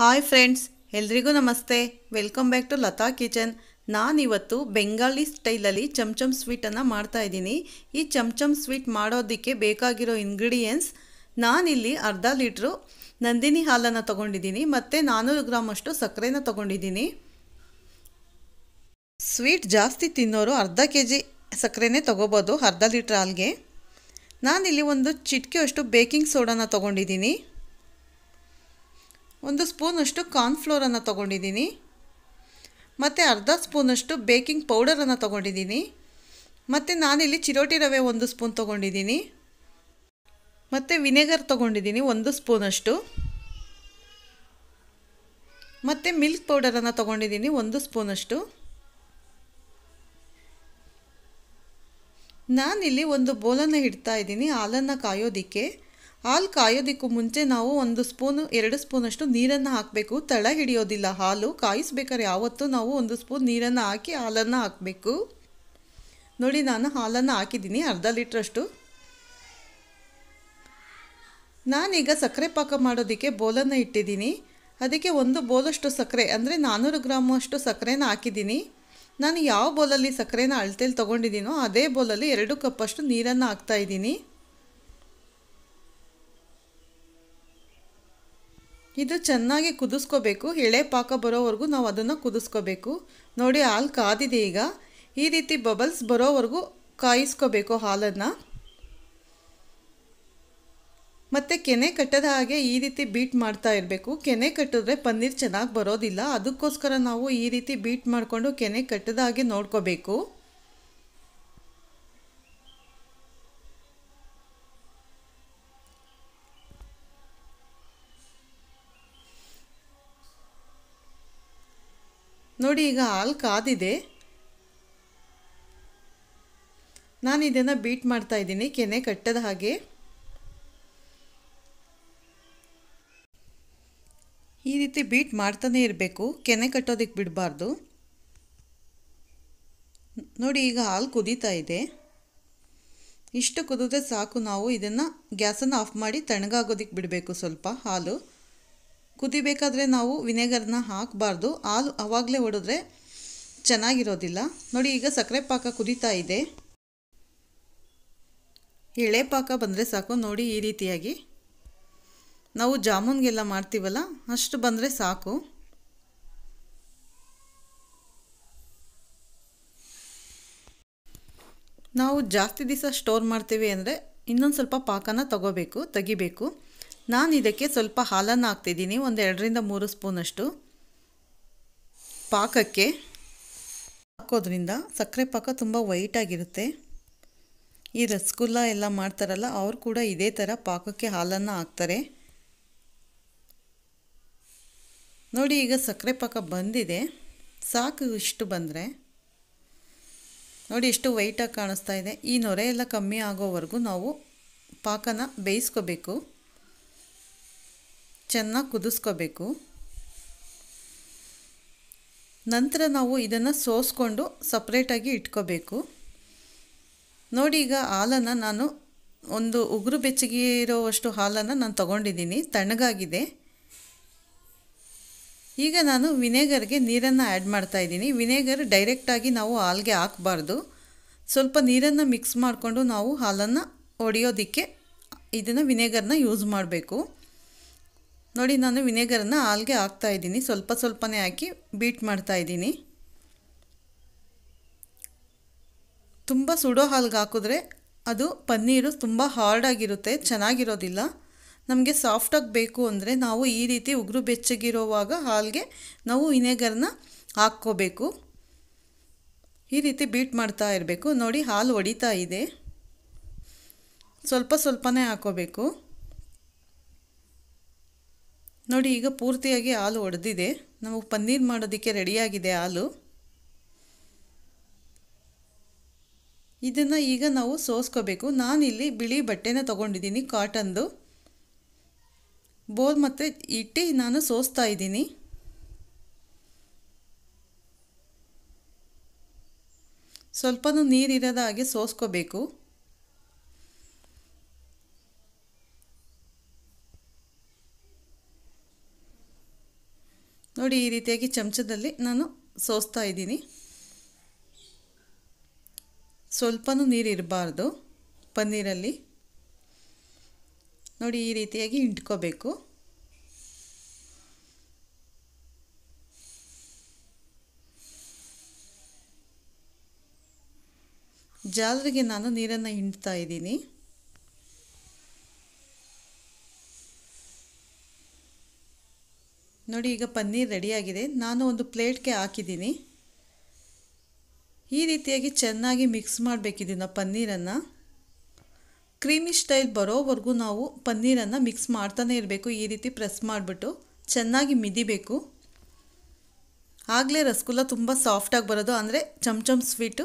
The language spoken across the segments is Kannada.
ಹಾಯ್ ಫ್ರೆಂಡ್ಸ್ ಎಲ್ರಿಗೂ ನಮಸ್ತೆ welcome back to Latha kitchen ನಾನಿವತ್ತು ಬೆಂಗಾಲಿ ಸ್ಟೈಲಲ್ಲಿ ಚಮಚಮ್ ಸ್ವೀಟನ್ನು ಇದ್ದೀನಿ ಈ ಚಮಚಮ್ ಸ್ವೀಟ್ ಮಾಡೋದಕ್ಕೆ ಬೇಕಾಗಿರೋ ಇಂಗ್ರೀಡಿಯೆಂಟ್ಸ್ ನಾನಿಲ್ಲಿ ಅರ್ಧ ಲೀಟ್ರು ನಂದಿನಿ ಹಾಲನ್ನು ತೊಗೊಂಡಿದ್ದೀನಿ ಮತ್ತು ನಾನ್ನೂರು ಗ್ರಾಮಷ್ಟು ಸಕ್ಕರೆನ ತೊಗೊಂಡಿದ್ದೀನಿ ಸ್ವೀಟ್ ಜಾಸ್ತಿ ತಿನ್ನೋರು ಅರ್ಧ ಕೆ ಜಿ ಸಕ್ಕರೆನೇ ತೊಗೋಬೋದು ಅರ್ಧ ಲೀಟ್ರ್ ಹಾಲ್ಗೆ ನಾನಿಲ್ಲಿ ಒಂದು ಚಿಟಿಕೆಯಷ್ಟು ಬೇಕಿಂಗ್ ಸೋಡಾನ ತೊಗೊಂಡಿದ್ದೀನಿ ಒಂದು ಸ್ಪೂನಷ್ಟು ಕಾರ್ನ್ಫ್ಲೋರನ್ನು ತೊಗೊಂಡಿದ್ದೀನಿ ಮತ್ತು ಅರ್ಧ ಸ್ಪೂನಷ್ಟು ಬೇಕಿಂಗ್ ಪೌಡರನ್ನು ತೊಗೊಂಡಿದ್ದೀನಿ ಮತ್ತು ನಾನಿಲ್ಲಿ ಚಿರೋಟಿ ರವೆ ಒಂದು ಸ್ಪೂನ್ ತೊಗೊಂಡಿದ್ದೀನಿ ಮತ್ತು ವಿನೆಗರ್ ತೊಗೊಂಡಿದ್ದೀನಿ ಒಂದು ಸ್ಪೂನಷ್ಟು ಮತ್ತು ಮಿಲ್ಕ್ ಪೌಡರನ್ನು ತೊಗೊಂಡಿದ್ದೀನಿ ಒಂದು ಸ್ಪೂನಷ್ಟು ನಾನಿಲ್ಲಿ ಒಂದು ಬೋಲನ್ನು ಇಡ್ತಾ ಇದ್ದೀನಿ ಹಾಲನ್ನು ಕಾಯೋದಕ್ಕೆ ಹಾಲು ಕಾಯೋದಕ್ಕೂ ಮುಂಚೆ ನಾವು ಒಂದು ಸ್ಪೂನು ಎರಡು ಸ್ಪೂನಷ್ಟು ನೀರನ್ನು ಹಾಕಬೇಕು ತಳ ಹಿಡಿಯೋದಿಲ್ಲ ಹಾಲು ಕಾಯಿಸ್ಬೇಕಾದ್ರೆ ಯಾವತ್ತೂ ನಾವು ಒಂದು ಸ್ಪೂನ್ ನೀರನ್ನು ಹಾಕಿ ಹಾಲನ್ನು ಹಾಕಬೇಕು ನೋಡಿ ನಾನು ಹಾಲನ್ನು ಹಾಕಿದ್ದೀನಿ ಅರ್ಧ ಲೀಟ್ರಷ್ಟು ನಾನೀಗ ಸಕ್ಕರೆ ಪಾಕ ಮಾಡೋದಕ್ಕೆ ಬೋಲನ್ನು ಇಟ್ಟಿದ್ದೀನಿ ಅದಕ್ಕೆ ಒಂದು ಬೋಲಷ್ಟು ಸಕ್ಕರೆ ಅಂದರೆ ನಾನ್ನೂರು ಗ್ರಾಮಷ್ಟು ಅಷ್ಟು ಸಕ್ಕರೆನ ಹಾಕಿದ್ದೀನಿ ನಾನು ಯಾವ ಬೌಲಲ್ಲಿ ಸಕ್ಕರೆನ ಅಳತೇಲಿ ತೊಗೊಂಡಿದ್ದೀನೋ ಅದೇ ಬೌಲಲ್ಲಿ ಎರಡು ಕಪ್ಪಷ್ಟು ನೀರನ್ನು ಹಾಕ್ತಾಯಿದ್ದೀನಿ ಇದು ಚೆನ್ನಾಗಿ ಕುದಿಸ್ಕೋಬೇಕು ಎಳೆ ಪಾಕ ಬರೋವರೆಗೂ ನಾವು ಅದನ್ನು ಕುದಿಸ್ಕೋಬೇಕು ನೋಡಿ ಹಾಲು ಕಾದಿದೆ ಈಗ ಈ ರೀತಿ ಬಬಲ್ಸ್ ಬರೋವರೆಗೂ ಕಾಯಿಸ್ಕೋಬೇಕು ಹಾಲನ್ನು ಮತ್ತು ಕೆನೆ ಕಟ್ಟದ ಹಾಗೆ ಈ ರೀತಿ ಬೀಟ್ ಮಾಡ್ತಾ ಇರಬೇಕು ಕೆನೆ ಕಟ್ಟಿದ್ರೆ ಪನ್ನೀರ್ ಚೆನ್ನಾಗಿ ಬರೋದಿಲ್ಲ ಅದಕ್ಕೋಸ್ಕರ ನಾವು ಈ ರೀತಿ ಬೀಟ್ ಮಾಡಿಕೊಂಡು ಕೆನೆ ಕಟ್ಟದ ಹಾಗೆ ನೋಡ್ಕೋಬೇಕು ನೋಡಿ ಈಗ ಹಾಲು ಕಾದಿದೆ ನಾನು ಇದನ್ನು ಬೀಟ್ ಮಾಡ್ತಾ ಇದ್ದೀನಿ ಕೆನೆ ಕಟ್ಟದ ಹಾಗೆ ಈ ರೀತಿ ಬೀಟ್ ಮಾಡ್ತಾನೆ ಇರಬೇಕು ಕೆನೆ ಕಟ್ಟೋದಕ್ಕೆ ಬಿಡಬಾರ್ದು ನೋಡಿ ಈಗ ಹಾಲು ಕುದೀತಾ ಇದೆ ಇಷ್ಟು ಕುದಿದ್ರೆ ಸಾಕು ನಾವು ಇದನ್ನು ಗ್ಯಾಸನ್ನು ಆಫ್ ಮಾಡಿ ತಣ್ಣಗಾಗೋದಕ್ಕೆ ಬಿಡಬೇಕು ಸ್ವಲ್ಪ ಹಾಲು ಕುದಿಬೇಕಾದ್ರೆ ನಾವು ವಿನೆಗರ್ನ ಹಾಕಬಾರ್ದು ಹಾಲು ಆವಾಗಲೇ ಹೊಡೆದ್ರೆ ಚೆನ್ನಾಗಿರೋದಿಲ್ಲ ನೋಡಿ ಈಗ ಸಕ್ಕರೆ ಪಾಕ ಕುದೀತಾ ಇದೆ ಎಳೆ ಪಾಕ ಬಂದರೆ ಸಾಕು ನೋಡಿ ಈ ರೀತಿಯಾಗಿ ನಾವು ಜಾಮೂನ್ಗೆಲ್ಲ ಮಾಡ್ತೀವಲ್ಲ ಅಷ್ಟು ಬಂದರೆ ಸಾಕು ನಾವು ಜಾಸ್ತಿ ದಿವಸ ಸ್ಟೋರ್ ಮಾಡ್ತೀವಿ ಅಂದರೆ ಇನ್ನೊಂದು ಸ್ವಲ್ಪ ಪಾಕನ ತಗೋಬೇಕು ತೆಗಿಬೇಕು ನಾನು ಇದಕ್ಕೆ ಸ್ವಲ್ಪ ಹಾಲನ್ನು ಹಾಕ್ತಿದ್ದೀನಿ ಒಂದು ಎರಡರಿಂದ ಮೂರು ಸ್ಪೂನಷ್ಟು ಪಾಕಕ್ಕೆ ಹಾಕೋದ್ರಿಂದ ಸಕ್ಕರೆ ಪಾಕ ತುಂಬ ವೈಟಾಗಿರುತ್ತೆ ಈ ರಸಗುಲ್ಲ ಎಲ್ಲ ಮಾಡ್ತಾರಲ್ಲ ಅವರು ಕೂಡ ಇದೇ ಥರ ಪಾಕಕ್ಕೆ ಹಾಲನ್ನು ಹಾಕ್ತಾರೆ ನೋಡಿ ಈಗ ಸಕ್ಕರೆ ಪಾಕ ಬಂದಿದೆ ಸಾಕು ಇಷ್ಟು ಬಂದರೆ ನೋಡಿ ಎಷ್ಟು ವೈಟಾಗಿ ಕಾಣಿಸ್ತಾ ಇದೆ ಈ ನೊರೆ ಎಲ್ಲ ಕಮ್ಮಿ ಆಗೋವರೆಗೂ ನಾವು ಪಾಕನ ಬೇಯಿಸ್ಕೋಬೇಕು ಚೆನ್ನಾಗಿ ಕುದಿಸ್ಕೋಬೇಕು ನಂತರ ನಾವು ಇದನ್ನು ಸೋಸ್ಕೊಂಡು ಸಪ್ರೇಟಾಗಿ ಇಟ್ಕೋಬೇಕು ನೋಡಿ ಈಗ ಹಾಲನ್ನು ನಾನು ಒಂದು ಉಗುರು ಇರೋವಷ್ಟು ಹಾಲನ್ನು ನಾನು ತಗೊಂಡಿದ್ದೀನಿ ತಣ್ಣಗಾಗಿದೆ ಈಗ ನಾನು ವಿನೆಗರ್ಗೆ ನೀರನ್ನು ಆ್ಯಡ್ ಮಾಡ್ತಾಯಿದ್ದೀನಿ ವಿನೆಗರ್ ಡೈರೆಕ್ಟಾಗಿ ನಾವು ಹಾಲಿಗೆ ಹಾಕಬಾರ್ದು ಸ್ವಲ್ಪ ನೀರನ್ನು ಮಿಕ್ಸ್ ಮಾಡಿಕೊಂಡು ನಾವು ಹಾಲನ್ನು ಒಡೆಯೋದಕ್ಕೆ ಇದನ್ನು ವಿನೆಗರ್ನ ಯೂಸ್ ಮಾಡಬೇಕು ನೋಡಿ ನಾನು ವಿನೆಗರನ್ನು ಹಾಲ್ಗೆ ಇದ್ದೀನಿ ಸ್ವಲ್ಪ ಸ್ವಲ್ಪನೇ ಹಾಕಿ ಬೀಟ್ ಮಾಡ್ತಾ ಇದ್ದೀನಿ ತುಂಬ ಸುಡೋ ಹಾಲ್ಗೆ ಹಾಕಿದ್ರೆ ಅದು ಪನ್ನೀರು ತುಂಬ ಹಾರ್ಡಾಗಿರುತ್ತೆ ಚೆನ್ನಾಗಿರೋದಿಲ್ಲ ನಮಗೆ ಸಾಫ್ಟಾಗಿ ಬೇಕು ಅಂದರೆ ನಾವು ಈ ರೀತಿ ಉಗುರು ಬೆಚ್ಚಗಿರೋವಾಗ ಹಾಲ್ಗೆ ನಾವು ವಿನೆಗರ್ನ ಹಾಕ್ಕೋಬೇಕು ಈ ರೀತಿ ಬೀಟ್ ಮಾಡ್ತಾ ಇರಬೇಕು ನೋಡಿ ಹಾಲು ಒಡಿತಾ ಇದೆ ಸ್ವಲ್ಪ ಸ್ವಲ್ಪನೇ ಹಾಕೋಬೇಕು ನೋಡಿ ಈಗ ಪೂರ್ತಿಯಾಗಿ ಹಾಲು ಒಡೆದಿದೆ ನಾವು ಪನ್ನೀರ್ ಮಾಡೋದಕ್ಕೆ ರೆಡಿಯಾಗಿದೆ ಹಾಲು ಇದನ್ನು ಈಗ ನಾವು ಸೋಸ್ಕೋಬೇಕು ನಾನಿಲ್ಲಿ ಬಿಳಿ ಬಟ್ಟೆನ ತೊಗೊಂಡಿದ್ದೀನಿ ಕಾಟನ್ದು ಬೋಲ್ ಮತ್ತು ಇಟ್ಟು ನಾನು ಸೋಸ್ತಾ ಇದ್ದೀನಿ ಸ್ವಲ್ಪನೂ ನೀರಿರದ ಹಾಗೆ ಸೋಸ್ಕೋಬೇಕು ನೋಡಿ ಈ ರೀತಿಯಾಗಿ ಚಮಚದಲ್ಲಿ ನಾನು ಸೋಸ್ತಾ ಇದ್ದೀನಿ ಸ್ವಲ್ಪನೂ ನೀರು ಪನ್ನೀರಲ್ಲಿ ನೋಡಿ ಈ ರೀತಿಯಾಗಿ ಇಟ್ಕೋಬೇಕು ಜಾಲರಿಗೆ ನಾನು ನೀರನ್ನು ಹಿಂಡ್ತಾ ಇದ್ದೀನಿ ನೋಡಿ ಈಗ ಪನ್ನೀರ್ ರೆಡಿಯಾಗಿದೆ ನಾನು ಒಂದು ಪ್ಲೇಟ್ಗೆ ಹಾಕಿದ್ದೀನಿ ಈ ರೀತಿಯಾಗಿ ಚೆನ್ನಾಗಿ ಮಿಕ್ಸ್ ಮಾಡಬೇಕಿದ್ದೀನ ಪನ್ನೀರನ್ನು ಕ್ರೀಮಿ ಸ್ಟೈಲ್ ಬರೋವರೆಗೂ ನಾವು ಪನ್ನೀರನ್ನು ಮಿಕ್ಸ್ ಮಾಡ್ತಾನೆ ಇರಬೇಕು ಈ ರೀತಿ ಪ್ರೆಸ್ ಮಾಡಿಬಿಟ್ಟು ಚೆನ್ನಾಗಿ ಮಿದಿಬೇಕು ಆಗಲೇ ರಸಗುಲ್ಲ ತುಂಬ ಸಾಫ್ಟಾಗಿ ಬರೋದು ಅಂದರೆ ಚಮಚಮ್ ಸ್ವೀಟು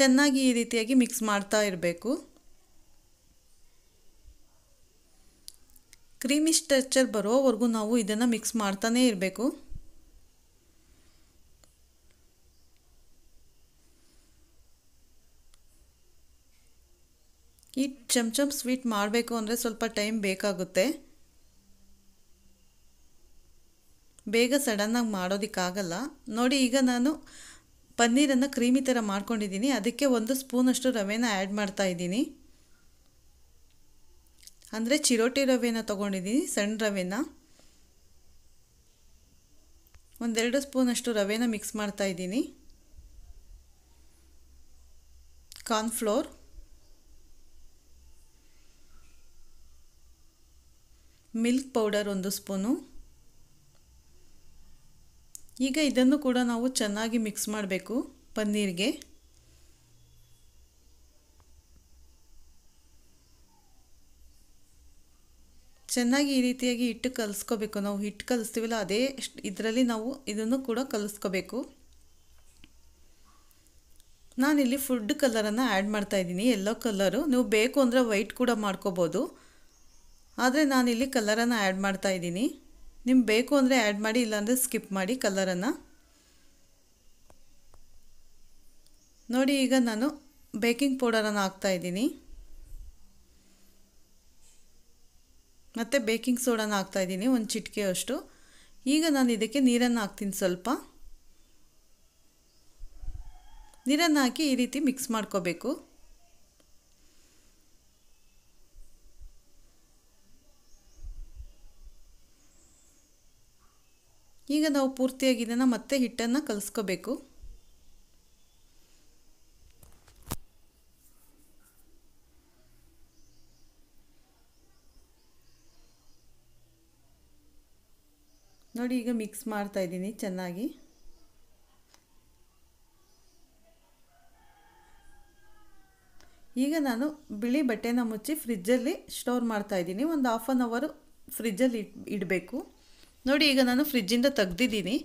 ಚೆನ್ನಾಗಿ ಈ ರೀತಿಯಾಗಿ ಮಿಕ್ಸ್ ಮಾಡ್ತಾ ಇರಬೇಕು ಕ್ರೀಮಿ ಸ್ಟ್ರಕ್ಚರ್ ಬರೋವರೆಗೂ ನಾವು ಇದನ್ನು ಮಿಕ್ಸ್ ಮಾಡ್ತಾನೇ ಇರಬೇಕು ಈ ಚಮ್ ಸ್ವೀಟ್ ಮಾಡಬೇಕು ಅಂದರೆ ಸ್ವಲ್ಪ ಟೈಮ್ ಬೇಕಾಗುತ್ತೆ ಬೇಗ ಸಡನ್ನಾಗಿ ಮಾಡೋದಕ್ಕಾಗಲ್ಲ ನೋಡಿ ಈಗ ನಾನು ಪನ್ನೀರನ್ನು ಕ್ರೀಮಿ ಥರ ಮಾಡ್ಕೊಂಡಿದ್ದೀನಿ ಅದಕ್ಕೆ ಒಂದು ಸ್ಪೂನಷ್ಟು ರವೆನ ಆ್ಯಡ್ ಮಾಡ್ತಾಯಿದ್ದೀನಿ ಅಂದರೆ ಚಿರೋಟಿ ರವೆನ ತೊಗೊಂಡಿದ್ದೀನಿ ಸಣ್ಣ ರವೆನ ಒಂದೆರಡು ಸ್ಪೂನಷ್ಟು ರವೆನ ಮಿಕ್ಸ್ ಮಾಡ್ತಾ ಇದ್ದೀನಿ ಕಾರ್ನ್ಫ್ಲೋರ್ ಮಿಲ್ಕ್ ಪೌಡರ್ ಒಂದು ಸ್ಪೂನು ಈಗ ಇದನ್ನು ಕೂಡ ನಾವು ಚೆನ್ನಾಗಿ ಮಿಕ್ಸ್ ಮಾಡಬೇಕು ಪನ್ನೀರ್ಗೆ ಚೆನ್ನಾಗಿ ಈ ರೀತಿಯಾಗಿ ಹಿಟ್ಟು ಕಲಿಸ್ಕೋಬೇಕು ನಾವು ಹಿಟ್ಟು ಕಲಿಸ್ತೀವಲ್ಲ ಅದೇ ಇದರಲ್ಲಿ ನಾವು ಇದನ್ನು ಕೂಡ ಕಲಿಸ್ಕೋಬೇಕು ನಾನಿಲ್ಲಿ ಫುಡ್ ಕಲರನ್ನು ಆ್ಯಡ್ ಇದ್ದೀನಿ ಎಲ್ಲೋ ಕಲರು ನೀವು ಬೇಕು ಅಂದರೆ ವೈಟ್ ಕೂಡ ಮಾಡ್ಕೋಬೋದು ಆದರೆ ನಾನಿಲ್ಲಿ ಕಲರನ್ನು ಆ್ಯಡ್ ಇದ್ದೀನಿ ನಿಮ್ಗೆ ಬೇಕು ಅಂದರೆ ಆ್ಯಡ್ ಮಾಡಿ ಇಲ್ಲಾಂದರೆ ಸ್ಕಿಪ್ ಮಾಡಿ ಕಲರನ್ನು ನೋಡಿ ಈಗ ನಾನು ಬೇಕಿಂಗ್ ಪೌಡರನ್ನು ಹಾಕ್ತಾಯಿದ್ದೀನಿ ಮತ್ತು ಬೇಕಿಂಗ್ ಸೋಡಾನ ಹಾಕ್ತಾಯಿದ್ದೀನಿ ಒಂದು ಚಿಟಿಕೆಯಷ್ಟು ಈಗ ನಾನು ಇದಕ್ಕೆ ನೀರನ್ನು ಹಾಕ್ತೀನಿ ಸ್ವಲ್ಪ ನೀರನ್ನು ಹಾಕಿ ಈ ರೀತಿ ಮಿಕ್ಸ್ ಮಾಡ್ಕೋಬೇಕು ಈಗ ನಾವು ಪೂರ್ತಿಯಾಗಿ ಇದನ್ನು ಮತ್ತೆ ಹಿಟ್ಟನ್ನು ಕಲಿಸ್ಕೋಬೇಕು ನೋಡಿ ಈಗ ಮಿಕ್ಸ್ ಮಾಡ್ತಾ ಇದ್ದೀನಿ ಚೆನ್ನಾಗಿ ಈಗ ನಾನು ಬಿಳಿ ಬಟ್ಟೆನ ಮುಚ್ಚಿ ಫ್ರಿಜ್ಜಲ್ಲಿ ಸ್ಟೋರ್ ಮಾಡ್ತಾ ಇದ್ದೀನಿ ಒಂದು ಹಾಫ್ ಆನ್ ಅವರು ಫ್ರಿಜ್ಜಲ್ಲಿ ಇಟ್ ಇಡಬೇಕು ನೋಡಿ ಈಗ ನಾನು ಫ್ರಿಜ್ಜಿಂದ ತೆಗ್ದಿದ್ದೀನಿ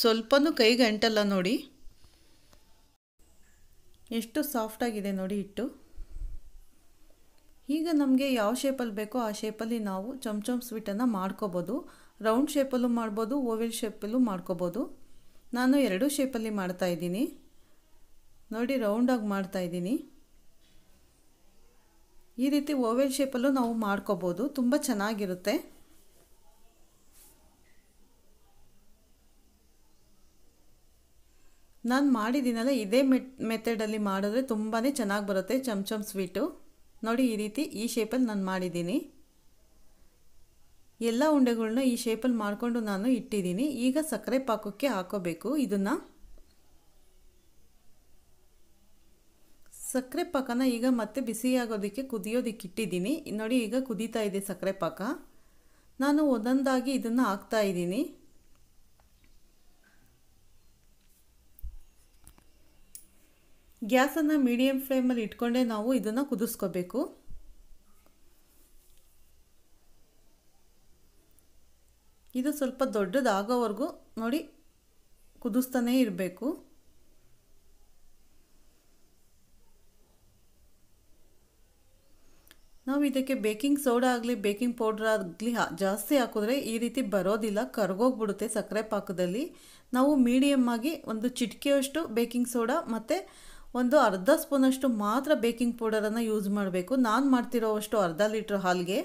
ಸ್ವಲ್ಪನೂ ಕೈಗೆ ಅಂಟಲ್ಲ ನೋಡಿ ಎಷ್ಟು ಸಾಫ್ಟಾಗಿದೆ ನೋಡಿ ಹಿಟ್ಟು ಈಗ ನಮಗೆ ಯಾವ ಶೇಪಲ್ಲಿ ಬೇಕೋ ಆ ಶೇಪಲ್ಲಿ ನಾವು ಚಮಚಮ್ ಸ್ವೀಟನ್ನು ಮಾಡ್ಕೋಬೋದು ರೌಂಡ್ ಶೇಪಲ್ಲೂ ಮಾಡ್ಬೋದು ಓವಿಲ್ ಶೇಪಲ್ಲೂ ಮಾಡ್ಕೋಬೋದು ನಾನು ಎರಡೂ ಶೇಪಲ್ಲಿ ಮಾಡ್ತಾಯಿದ್ದೀನಿ ನೋಡಿ ರೌಂಡಾಗಿ ಮಾಡ್ತಾಯಿದ್ದೀನಿ ಈ ರೀತಿ ಓವೆಲ್ ಶೇಪಲ್ಲೂ ನಾವು ಮಾಡ್ಕೋಬೋದು ತುಂಬ ಚೆನ್ನಾಗಿರುತ್ತೆ ನಾನು ಮಾಡಿದ್ದೀನಲ್ಲ ಇದೇ ಮೆ ಮೆಥಡಲ್ಲಿ ಮಾಡಿದ್ರೆ ತುಂಬಾ ಚೆನ್ನಾಗಿ ಬರುತ್ತೆ ಚಮ್ ಚಮ್ ಸ್ವೀಟು ನೋಡಿ ಈ ರೀತಿ ಈ ಶೇಪಲ್ಲಿ ನಾನು ಮಾಡಿದ್ದೀನಿ ಎಲ್ಲ ಉಂಡೆಗಳನ್ನ ಈ ಶೇಪಲ್ಲಿ ಮಾಡಿಕೊಂಡು ನಾನು ಇಟ್ಟಿದ್ದೀನಿ ಈಗ ಸಕ್ಕರೆ ಪಾಕಕ್ಕೆ ಹಾಕೋಬೇಕು ಇದನ್ನು ಸಕ್ಕರೆ ಪಾಕನ ಈಗ ಮತ್ತೆ ಬಿಸಿಯಾಗೋದಕ್ಕೆ ಕುದಿಯೋದಕ್ಕೆ ಇಟ್ಟಿದ್ದೀನಿ ನೋಡಿ ಈಗ ಕುದೀತಾ ಇದೆ ಸಕ್ಕರೆ ಪಾಕ ನಾನು ಒಂದೊಂದಾಗಿ ಇದನ್ನು ಹಾಕ್ತಾ ಇದ್ದೀನಿ ಗ್ಯಾಸನ್ನು ಮೀಡಿಯಮ್ ಫ್ಲೇಮಲ್ಲಿ ಇಟ್ಕೊಂಡೆ ನಾವು ಇದನ್ನು ಕುದಿಸ್ಕೋಬೇಕು ಇದು ಸ್ವಲ್ಪ ದೊಡ್ಡದಾಗೋವರೆಗೂ ನೋಡಿ ಕುದಿಸ್ತಾನೇ ಇರಬೇಕು ನಾವು ಇದಕ್ಕೆ ಬೇಕಿಂಗ್ ಸೋಡಾ ಆಗಲಿ ಬೇಕಿಂಗ್ ಪೌಡ್ರ್ ಆಗಲಿ ಜಾಸ್ತಿ ಹಾಕಿದ್ರೆ ಈ ರೀತಿ ಬರೋದಿಲ್ಲ ಕರ್ಗೋಗ್ಬಿಡುತ್ತೆ ಸಕ್ಕರೆ ಪಾಕದಲ್ಲಿ ನಾವು ಮೀಡಿಯಮ್ ಆಗಿ ಒಂದು ಚಿಟಿಕೆಯಷ್ಟು ಬೇಕಿಂಗ್ ಸೋಡಾ ಮತ್ತು ಒಂದು ಅರ್ಧ ಸ್ಪೂನಷ್ಟು ಮಾತ್ರ ಬೇಕಿಂಗ್ ಪೌಡರನ್ನು ಯೂಸ್ ಮಾಡಬೇಕು ನಾನು ಮಾಡ್ತಿರೋವಷ್ಟು ಅರ್ಧ ಲೀಟ್ರ್ ಹಾಲಿಗೆ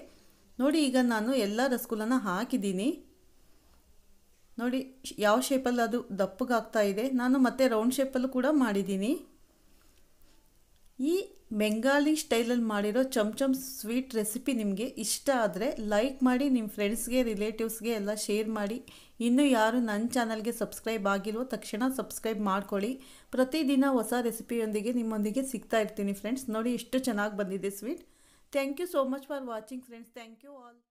ನೋಡಿ ಈಗ ನಾನು ಎಲ್ಲ ರಸಗುಲ್ಲನ ಹಾಕಿದ್ದೀನಿ ನೋಡಿ ಯಾವ ಶೇಪಲ್ಲಿ ಅದು ದಪ್ಪಗಾಗ್ತಾ ಇದೆ ನಾನು ಮತ್ತೆ ರೌಂಡ್ ಶೇಪಲ್ಲೂ ಕೂಡ ಮಾಡಿದ್ದೀನಿ ಈ ಬೆಂಗಾಲಿ ಸ್ಟೈಲಲ್ಲಿ ಮಾಡಿರೋ ಚಮ್ ಸ್ವೀಟ್ ರೆಸಿಪಿ ನಿಮಗೆ ಇಷ್ಟ ಆದರೆ ಲೈಕ್ ಮಾಡಿ ನಿಮ್ಮ ಫ್ರೆಂಡ್ಸ್ಗೆ ರಿಲೇಟಿವ್ಸ್ಗೆ ಎಲ್ಲ ಶೇರ್ ಮಾಡಿ ಇನ್ನೂ ಯಾರು ನನ್ನ ಚಾನಲ್ಗೆ ಸಬ್ಸ್ಕ್ರೈಬ್ ಆಗಿಲ್ವೋ ತಕ್ಷಣ ಸಬ್ಸ್ಕ್ರೈಬ್ ಮಾಡ್ಕೊಳ್ಳಿ ಪ್ರತಿದಿನ ಹೊಸ ರೆಸಿಪಿಯೊಂದಿಗೆ ನಿಮ್ಮೊಂದಿಗೆ ಸಿಗ್ತಾ ಇರ್ತೀನಿ ಫ್ರೆಂಡ್ಸ್ ನೋಡಿ ಎಷ್ಟು ಚೆನ್ನಾಗಿ ಬಂದಿದೆ sweet thank you so much for watching friends thank you all